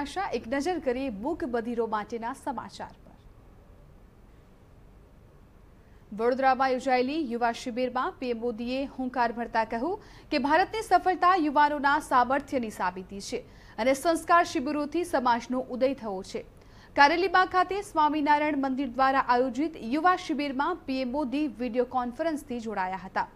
આશા એક નજર કરીએ મૂક બધીરો માટેના સમાચાર પર વડોદરામાં યોજાયેલી યુવા શિબિરમાં પીએમ મોદીએ હુંકાર ભરતા કહ્યું કે ભારતની સફળતા યુવાનોના સામર્થ્યની સાબિતી છે અને સંસ્કાર શિબિરોથી સમાજનો ઉદય થયો છે કારેલીબાગ ખાતે સ્વામિનારાયણ મંદિર દ્વારા આયોજિત યુવા શિબિરમાં પીએમ મોદી વિડીયો કોન્ફરન્સથી જોડાયા હતા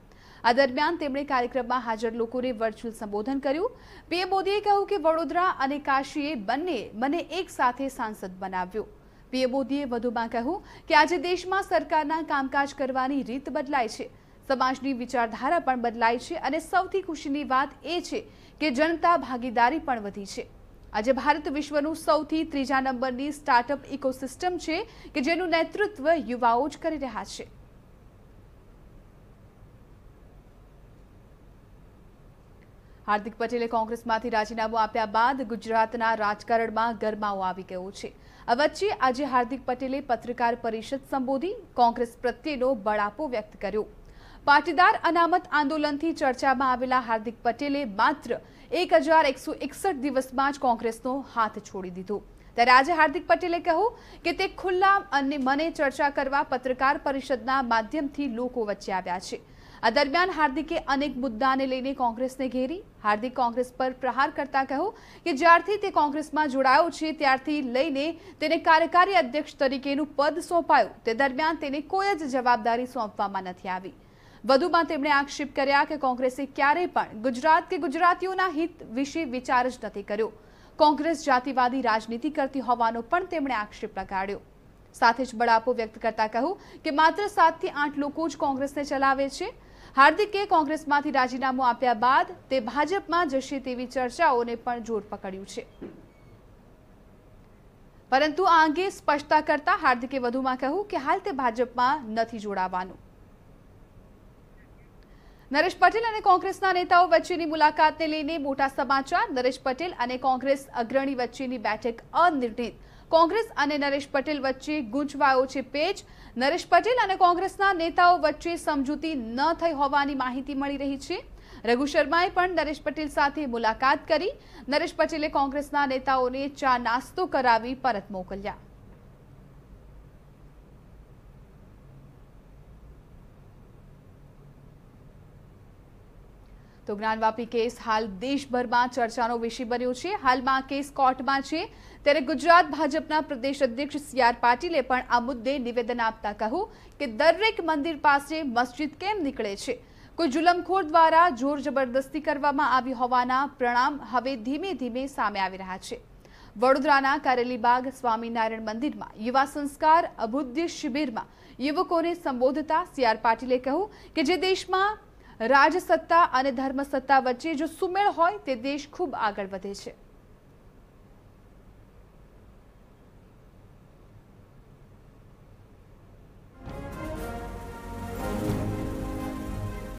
આ દરમિયાન તેમણે કાર્યક્રમમાં હાજર લોકોને વર્ચ્યુઅલ સંબોધન કર્યું પીએમ મોદીએ કહ્યું કે વડોદરા અને કાશીએ બંને મને એક સાથે સાંસદ બનાવ્યો પીએમ મોદીએ વધુમાં કહ્યું કે આજે દેશમાં સરકારના કામકાજ કરવાની રીત બદલાય છે સમાજની વિચારધારા પણ બદલાય છે અને સૌથી ખુશીની વાત એ છે કે જનતા ભાગીદારી પણ વધી છે આજે ભારત વિશ્વનું સૌથી ત્રીજા નંબરની સ્ટાર્ટઅપ ઇકોસિસ્ટમ છે કે જેનું નેતૃત્વ યુવાઓ જ કરી રહ્યા છે હાર્દિક પટેલે કોંગ્રેસમાંથી રાજીનામું આપ્યા બાદ ગુજરાતના રાજકારણમાં ગરમાવો આવી ગયો છે આ વચ્ચે આજે હાર્દિક પટેલે પત્રકાર પરિષદ સંબોધી કોંગ્રેસ પ્રત્યેનો બળાપો વ્યક્ત કર્યો પાટીદાર અનામત આંદોલનથી ચર્ચામાં આવેલા હાર્દિક પટેલે માત્ર એક દિવસમાં જ કોંગ્રેસનો હાથ છોડી દીધો ત્યારે આજે હાર્દિક પટેલે કહ્યું કે તે ખુલ્લા અને મને ચર્ચા કરવા પત્રકાર પરિષદના માધ્યમથી લોકો વચ્ચે આવ્યા છે આ દરમિયાન હાર્દિકે અનેક મુદ્દાને લઈને કોંગ્રેસને ઘેરી હાર્દિક કોંગ્રેસ પર પ્રહાર કરતા કહ્યું કે જ્યારથી તે કોંગ્રેસમાં જોડાયો છે ત્યારથી લઈને તેને કાર્યકારી અધ્યક્ષ તરીકેનું પદ સોંપાયું તે દરમિયાન તેને કોઈ જ જવાબદારી સોંપવામાં નથી આવી વધુમાં તેમણે આક્ષેપ કર્યા કે કોંગ્રેસે ક્યારેય પણ ગુજરાત કે ગુજરાતીઓના હિત વિશે વિચાર જ નથી કર્યો કોંગ્રેસ જાતિવાદી રાજનીતિ કરતી હોવાનો પણ તેમણે આક્ષેપ લગાડ્યો સાથે જ બળાપો વ્યક્ત કરતા કહ્યું કે માત્ર સાતથી આઠ લોકો જ કોંગ્રેસને ચલાવે છે હાર્દિકે કોંગ્રેસમાંથી રાજીનામું આપ્યા બાદ તે ભાજપમાં જશે તેવી ચર્ચાઓને પણ જોર પકડ્યું છે પરંતુ આ અંગે સ્પષ્ટતા કરતા હાર્દિકે વધુમાં કહ્યું કે હાલ તે ભાજપમાં નથી જોડાવાનું નરેશ પટેલ અને કોંગ્રેસના નેતાઓ વચ્ચેની મુલાકાતને લઈને મોટા સમાચાર નરેશ પટેલ અને કોંગ્રેસ અગ્રણી વચ્ચેની બેઠક અનિર્ણિત કોંગ્રેસ અને નરેશ પટેલ વચ્ચે ગૂંચવાયો છે પેચ નરેશ પટેલ અને કોંગ્રેસના નેતાઓ વચ્ચે સમજૂતી ન થઈ હોવાની માહિતી મળી રહી છે રઘુ શર્માએ પણ નરેશ પટેલ સાથે મુલાકાત કરી નરેશ પટેલે કોંગ્રેસના નેતાઓને ચા નાસ્તો કરાવી પરત મોકલ્યા તો જ્ઞાનવાપી કેસ હાલ દેશભરમાં ચર્ચાનો વિષય બન્યો છે હાલમાં કેસ કોર્ટમાં છે ત્યારે ગુજરાત ભાજપના પ્રદેશ અધ્યક્ષ સી આર પાટીલે પણ આ મુદ્દે નિવેદન આપતા કહ્યું કે દરેક મંદિર પાસે મસ્જિદ કેમ નીકળે છે કોઈ જુલમખોર દ્વારા જોર જબરદસ્તી કરવામાં આવી હોવાના પ્રણામ હવે ધીમે ધીમે સામે આવી રહ્યા છે વડોદરાના કારેલીબાગ સ્વામિનારાયણ મંદિરમાં યુવા સંસ્કાર અભુદ્ય શિબિરમાં યુવકોને સંબોધતા સી આર પાટીલે કહ્યું કે જે દેશમાં રાજસત્તા અને ધર્મસત્તા વચ્ચે જો સુમેળ હોય તે દેશ ખૂબ આગળ વધે છે